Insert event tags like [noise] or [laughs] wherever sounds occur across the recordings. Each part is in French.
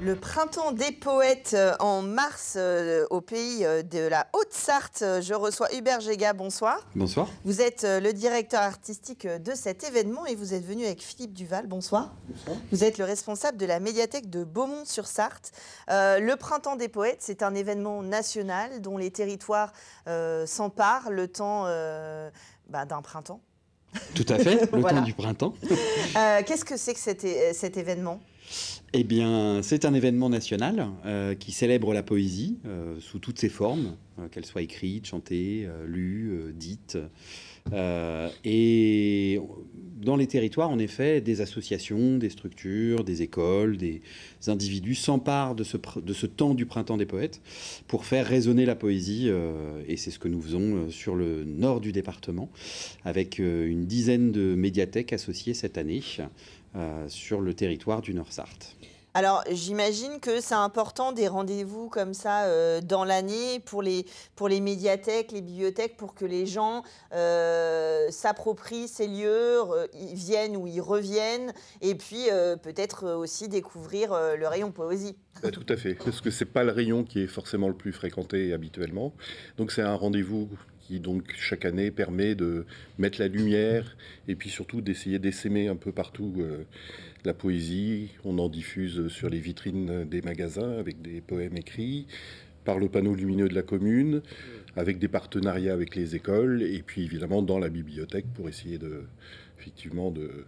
Le printemps des poètes euh, en mars euh, au pays euh, de la Haute-Sarthe. Je reçois Hubert Géga, bonsoir. Bonsoir. Vous êtes le directeur artistique de cet événement et vous êtes venu avec Philippe Duval, bonsoir. Bonsoir. Vous êtes le responsable de la médiathèque de Beaumont-sur-Sarthe. le printemps des poètes, c'est un événement national dont les territoires s'emparent le temps bah, d'un printemps. Tout à fait, le [laughs] temps du printemps. Qu'est-ce que c'est que cet événement eh bien, c'est un événement national euh, qui célèbre la poésie euh, sous toutes ses formes, euh, qu'elle soit écrite, chantée, lue, dite. et dans les territoires, en effet, des associations, des structures, des écoles, des individus s'emparent de ce, de ce temps du printemps des poètes pour faire résonner la poésie. et c'est ce que nous faisons sur le nord du département, avec une dizaine de médiathèques associées cette année. Euh, sur le territoire du Nord-Sarthe. Alors, j'imagine que c'est important des rendez-vous comme ça euh, dans l'année pour les, pour les médiathèques, les bibliothèques, pour que les gens euh, s'approprient ces lieux, ils viennent ou ils reviennent, et puis peut-être aussi découvrir le rayon poésie. Bah, tout à fait, parce que ce n'est pas le rayon qui est forcément le plus fréquenté habituellement. Donc, c'est un rendez-vous qui donc chaque année permet de mettre la lumière et puis surtout d'essayer d'essaimer un peu partout euh, la poésie. On en diffuse sur les vitrines des magasins avec des poèmes écrits, par le panneau lumineux de la commune, avec des partenariats avec les écoles et puis évidemment dans la bibliothèque pour essayer de effectivement de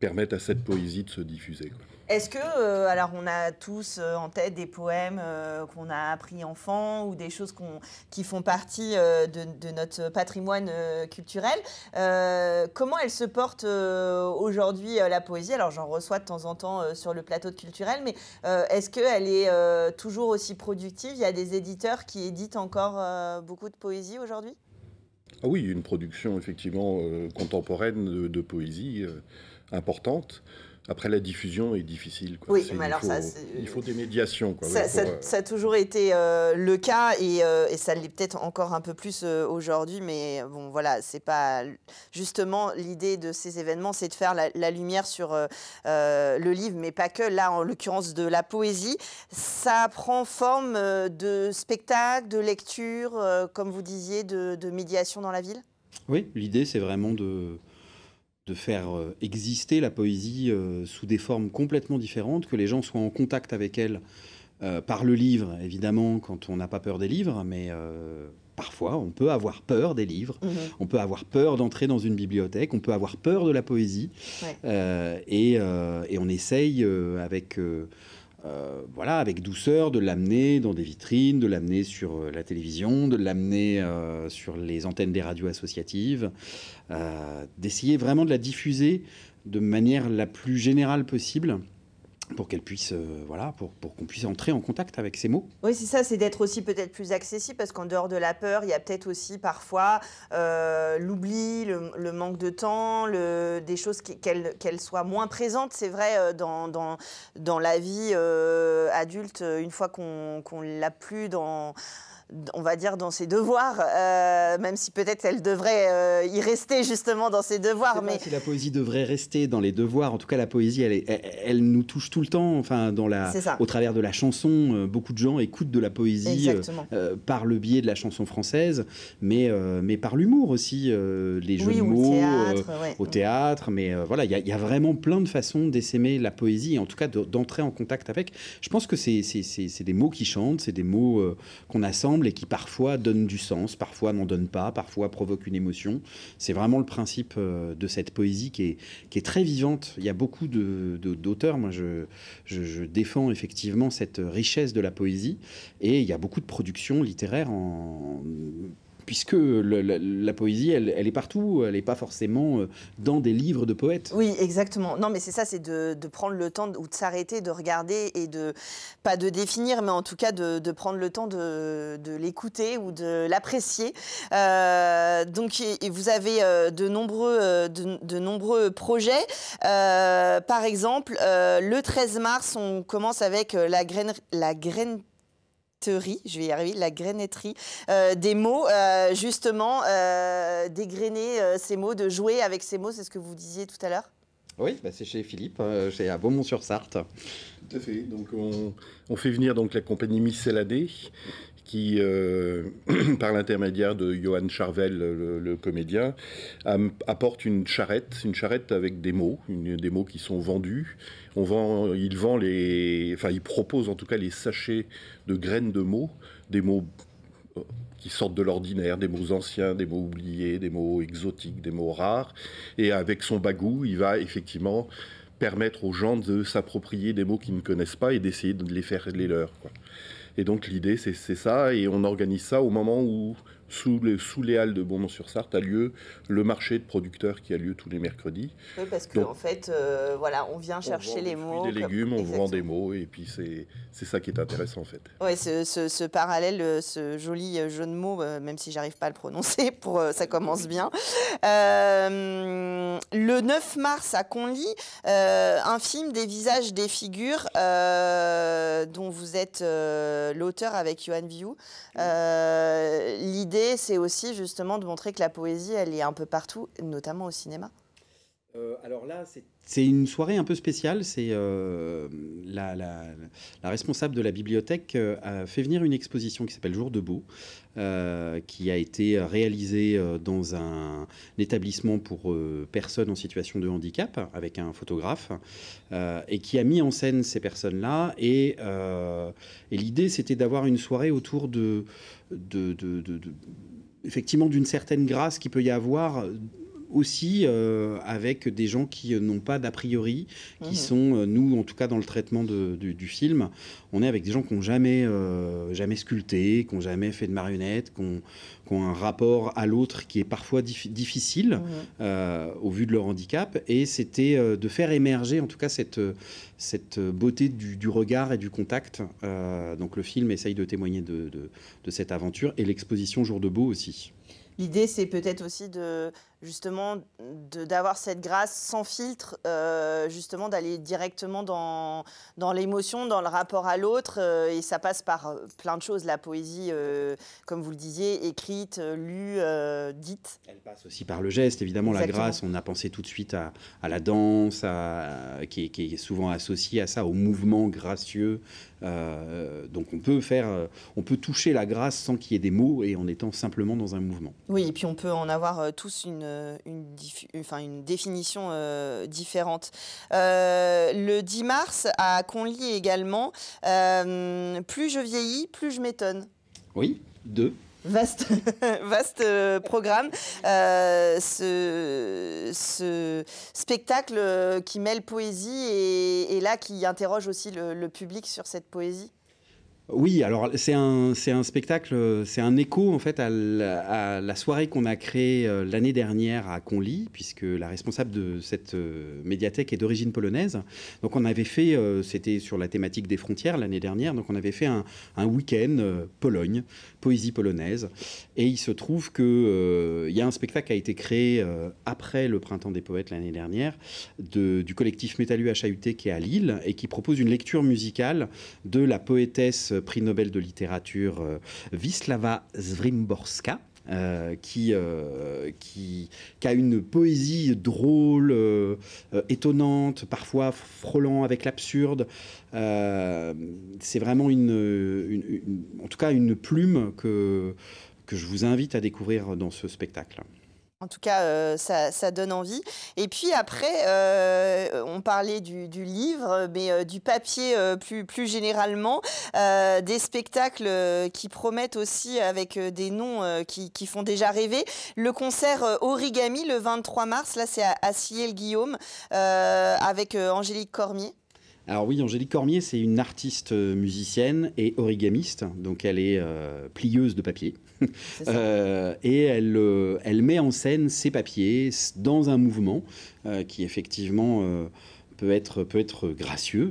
permettre à cette poésie de se diffuser. Est-ce que, euh, alors on a tous euh, en tête des poèmes euh, qu'on a appris enfant ou des choses qui font partie de, notre patrimoine culturel, comment elle se porte aujourd'hui la poésie Alors j'en reçois de temps en temps sur le plateau de culturel, mais est-ce qu'elle est, toujours aussi productive Il y a des éditeurs qui éditent encore beaucoup de poésie aujourd'hui ah oui, une production effectivement contemporaine de poésie importante. Après, la diffusion est difficile. Oui, mais alors il faut, Il faut des médiations. Euh, ça, a toujours été euh, le cas euh, et, ça l'est peut-être encore un peu plus aujourd'hui. Mais bon, voilà, c'est pas. Justement, l'idée de ces événements, c'est de faire la, lumière sur le livre, mais pas que. Là, en l'occurrence, de la poésie. Ça prend forme de spectacle, de lecture, comme vous disiez, de médiation dans la ville Oui, l'idée, c'est vraiment de de faire euh, exister la poésie euh, sous des formes complètement différentes, que les gens soient en contact avec elle euh, par le livre, évidemment, quand on n'a pas peur des livres, mais parfois, on peut avoir peur des livres, mmh. on peut avoir peur d'entrer dans une bibliothèque, on peut avoir peur de la poésie. et, on essaye, avec euh, voilà, avec douceur, de l'amener dans des vitrines, de l'amener sur euh, la télévision, de l'amener euh, sur les antennes des radios associatives, d'essayer vraiment de la diffuser de manière la plus générale possible pour qu'elle puisse, euh, voilà, pour, pour qu'on puisse entrer en contact avec ces mots. Oui, c'est ça, c'est d'être aussi peut-être plus accessible, parce qu'en dehors de la peur, il y a peut-être aussi parfois euh, l'oubli, le, manque de temps, des choses qu'elles soient moins présentes, c'est vrai, euh, dans, dans, la vie adulte, une fois qu'on qu'on l'a plus dans on va dire, dans ses devoirs, euh, même si peut-être elle devrait euh, y rester justement dans ses devoirs. Mais si la poésie devrait rester dans les devoirs, en tout cas la poésie, elle, elle, nous touche tout le temps, enfin, dans la, au travers de la chanson. Euh, beaucoup de gens écoutent de la poésie par le biais de la chanson française, mais, mais par l'humour aussi, les jeux de mots, au théâtre, mais voilà, il y, a vraiment plein de façons d'essaimer la poésie, en tout cas d'entrer en contact avec. Je pense que c'est des mots qui chantent, c'est des mots qu'on assemble et qui parfois donne du sens, parfois n'en donne pas, parfois provoque une émotion. C'est vraiment le principe euh, de cette poésie qui est, très vivante. Il y a beaucoup d'auteurs. De, d'auteurs. Moi, je, je, je, défends effectivement cette richesse de la poésie et il y a beaucoup de productions littéraires en, puisque la, poésie, elle, est partout, elle n'est pas forcément euh, dans des livres de poètes. Oui, exactement. Non, mais c'est ça, c'est de, prendre le temps ou de s'arrêter, de regarder et de, pas de définir, mais en tout cas de, prendre le temps de, l'écouter ou de l'apprécier. Euh, donc, vous avez euh, de nombreux, projets. par exemple, le 13 mars, on commence avec la graine, la graine je vais y arriver, la grainetterie euh, des mots, euh, justement, euh, dégrainer euh, ces mots, de jouer avec ces mots, c'est ce que vous disiez tout à l'heure oui, bah, c'est chez Philippe, chez à Beaumont-sur-Sarthe. Tout à fait. Donc on, fait venir donc la compagnie Micelladé, qui, euh, [clears throat] par l'intermédiaire de Johan Charvel, le, comédien, apporte une charrette, une charrette avec des mots, une, des mots qui sont vendus. On vend, il vend les, enfin, il propose en tout cas les sachets de graines de mots, des mots euh, qui sortent de l'ordinaire, des mots anciens, des mots oubliés, des mots exotiques, des mots rares. Et avec son bagou, il va effectivement permettre aux gens de s'approprier des mots qu'ils ne connaissent pas et d'essayer de les faire les leurs. Quoi. Et donc l'idée, c'est ça, et on organise ça au moment où sous, les halles de Beaumont-sur-Sarthe, a lieu le marché de producteurs qui a lieu tous les mercredis. parce qu'en en fait, euh, voilà, on vient chercher les mots. Des légumes, on vend des mots, et puis c'est ça qui est intéressant en fait. Oui, ce, ce, parallèle, euh, ce joli euh, jeu de mots, même si j'arrive pas à le prononcer, [laughs] pour, ça commence bien. le 9 mars à Conly, un film des visages, des figures, dont vous êtes l'auteur avec Johan viu. L'idée et c'est aussi justement de montrer que la poésie, elle est un peu partout, notamment au cinéma. Euh, alors là, c'est une soirée un peu spéciale. C'est euh, la, responsable de la bibliothèque euh, a fait venir une exposition qui s'appelle Jour de Beau, qui a été réalisée dans un, établissement pour personnes en situation de handicap avec un photographe et qui a mis en scène ces personnes-là. Et, l'idée, c'était d'avoir une soirée autour effectivement d'une certaine grâce qui peut y avoir aussi euh, avec des gens qui euh, n'ont pas d'a priori, qui mmh. sont, euh, nous en tout cas dans le traitement du film, on est avec des gens qui n'ont jamais, jamais sculpté, qui n'ont jamais fait de marionnettes, qui ont, un rapport à l'autre qui est parfois difficile mmh. au vu de leur handicap. Et c'était de faire émerger en tout cas cette, cette beauté du, regard et du contact. donc le film essaye de témoigner de cette aventure et l'exposition Jour de Beau aussi. L'idée, c'est peut-être aussi de, justement d'avoir cette grâce sans filtre, euh, justement d'aller directement dans, dans l'émotion, dans le rapport à l'autre. Euh, et ça passe par euh, plein de choses. La poésie, comme vous le disiez, écrite, lue, dite. Elle passe aussi par le geste, évidemment. La grâce, on a pensé tout de suite à, la danse, à, qui, est, qui, est souvent associée à ça, au mouvement gracieux. donc on peut faire, on peut toucher la grâce sans qu'il y ait des mots et en étant simplement dans un mouvement. Oui, et puis on peut en avoir tous une euh, une, enfin, une définition euh, différente. Euh, le 10 mars, à Conly également, plus je vieillis, plus je m'étonne. Oui, deux. Vaste, [laughs] vaste programme. ce, ce, spectacle qui mêle poésie et, là qui interroge aussi le public sur cette poésie. Oui, alors c'est un, spectacle, c'est un écho en fait à la, soirée qu'on a créée euh, l'année dernière à Conly, puisque la responsable de cette euh, médiathèque est d'origine polonaise. Donc on avait fait, euh, c'était sur la thématique des frontières l'année dernière, donc on avait fait un, week-end Pologne, poésie polonaise. Et il se trouve que il y a un spectacle qui a été créé après le Printemps des Poètes l'année dernière, du collectif Métallu HAUT qui est à Lille, et qui propose une lecture musicale de la poétesse euh, prix Nobel de littérature Wisława euh, Zvrimborska, euh, qui, a une poésie drôle, étonnante, parfois frôlant avec l'absurde. c'est vraiment une, en tout cas une plume que je vous invite à découvrir dans ce spectacle. En tout cas, euh, ça, donne envie. Et puis après, euh, on parlait du, livre, mais euh, du papier plus, plus généralement, des spectacles qui promettent aussi avec des noms qui, font déjà rêver. Le concert Origami le 23 mars, là c'est à, à Ciel-Guillaume, avec Angélique Cormier. Alors oui, Angélique Cormier, c'est une artiste musicienne et origamiste, donc elle est plieuse de papier. Euh, et elle, euh, elle met en scène ses papiers dans un mouvement euh, qui effectivement peut être, peut être gracieux.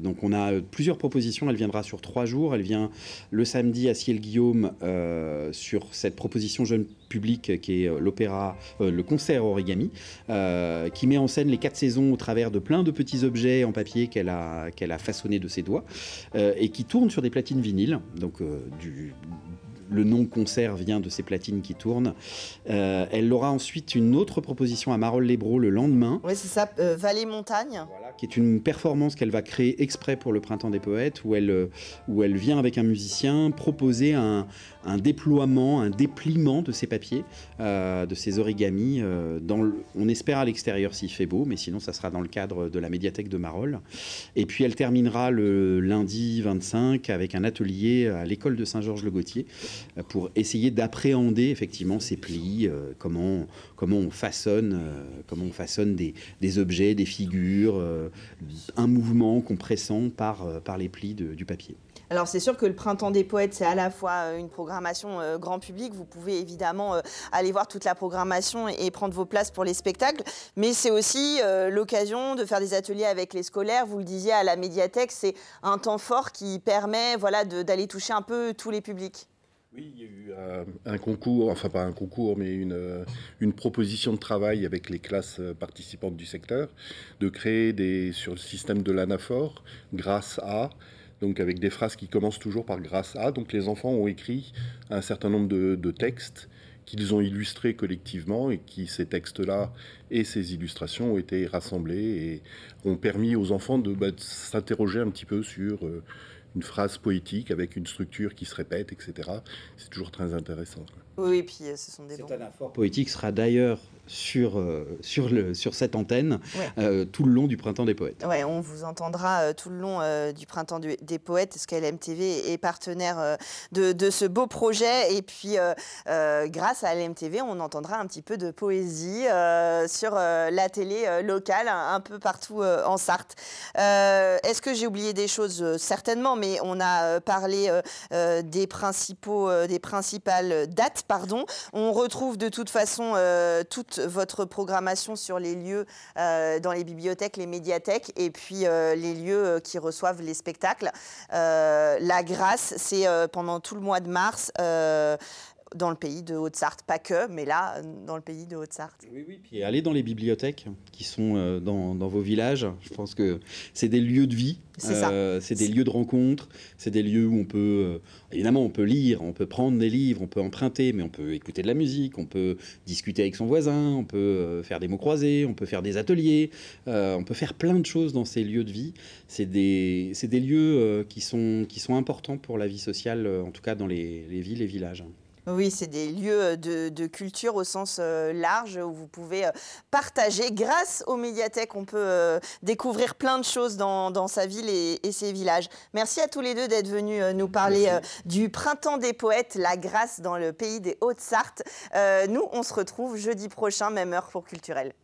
donc on a plusieurs propositions. Elle viendra sur trois jours. Elle vient le samedi à Ciel-Guillaume sur cette proposition jeune public qui est l'opéra, le concert origami, qui met en scène les quatre saisons au travers de plein de petits objets en papier qu'elle a, qu'elle a façonné de ses doigts et qui tourne sur des platines vinyles, donc du le nom concert vient de ces platines qui tournent. Euh, elle aura ensuite une autre proposition à marolles les le lendemain. Oui, c'est ça, euh, Vallée-Montagne qui est une performance qu'elle va créer exprès pour le Printemps des Poètes, où elle, euh, où elle vient avec un musicien proposer un, un déploiement, un dépliement de ses papiers, euh, de ses origamis. Euh, dans on espère à l'extérieur s'il fait beau, mais sinon ça sera dans le cadre de la médiathèque de Marolles. Et puis elle terminera le lundi 25 avec un atelier à l'école de Saint-Georges-le-Gautier pour essayer d'appréhender effectivement ses plis, comment, comment on façonne, comment on façonne des, des objets, des figures euh, un mouvement compressant par, euh, par les plis du papier. Alors c'est sûr que le Printemps des Poètes, c'est à la fois euh, une programmation grand public, vous pouvez évidemment aller voir toute la programmation et, prendre vos places pour les spectacles, mais c'est aussi l'occasion de faire des ateliers avec les scolaires, vous le disiez à la médiathèque, c'est un temps fort qui permet voilà, d'aller toucher un peu tous les publics. Oui, il y a eu un concours, enfin pas un concours, mais une, une, proposition de travail avec les classes participantes du secteur de créer des, sur le système de l'anaphore, grâce à, donc avec des phrases qui commencent toujours par grâce à. Donc les enfants ont écrit un certain nombre de, textes qu'ils ont illustrés collectivement et qui ces textes-là et ces illustrations ont été rassemblés et ont permis aux enfants de, bah, s'interroger un petit peu sur... Euh, une phrase poétique avec une structure qui se répète, etc. C'est toujours très intéressant. Oui, et puis euh, ce sont des. poétique sera d'ailleurs sur, euh, sur, le, sur cette antenne euh, tout le long du Printemps des Poètes. Ouais, on vous entendra euh, tout le long du Printemps des Poètes, parce que LMTV est partenaire de, de, ce beau projet. Et puis, grâce à LMTV, on entendra un petit peu de poésie sur la télé locale, un, peu partout en Sarthe. Est-ce que j'ai oublié des choses Certainement, mais on a parlé des, principaux, des principales dates. Pardon. On retrouve de toute façon toutes votre programmation sur les lieux euh, dans les bibliothèques, les médiathèques et puis euh, les lieux euh, qui reçoivent les spectacles. la grâce, c'est pendant tout le mois de mars dans le pays de Haute-Sarthe. Pas que, mais là, euh, dans le pays de Haute-Sarthe. Oui, oui, puis aller dans les bibliothèques qui sont euh, dans, vos villages. Je pense que c'est des lieux de vie. C'est euh, des lieux de rencontre. C'est des lieux où on peut. évidemment, on peut lire, on peut prendre des livres, on peut emprunter, mais on peut écouter de la musique, on peut discuter avec son voisin, on peut faire des mots croisés, on peut faire des ateliers, on peut faire plein de choses dans ces lieux de vie. C'est des, lieux qui, sont, qui sont importants pour la vie sociale, en tout cas dans les, les villes et villages. Oui, c'est des lieux euh, de, culture au sens euh, large où vous pouvez euh, partager. Grâce aux médiathèques, on peut découvrir plein de choses dans, sa ville et, ses villages. Merci à tous les deux d'être venus nous parler du Printemps des poètes, la grâce dans le pays des Hautes-Sarthes. nous, on se retrouve jeudi prochain, même heure pour Culturel.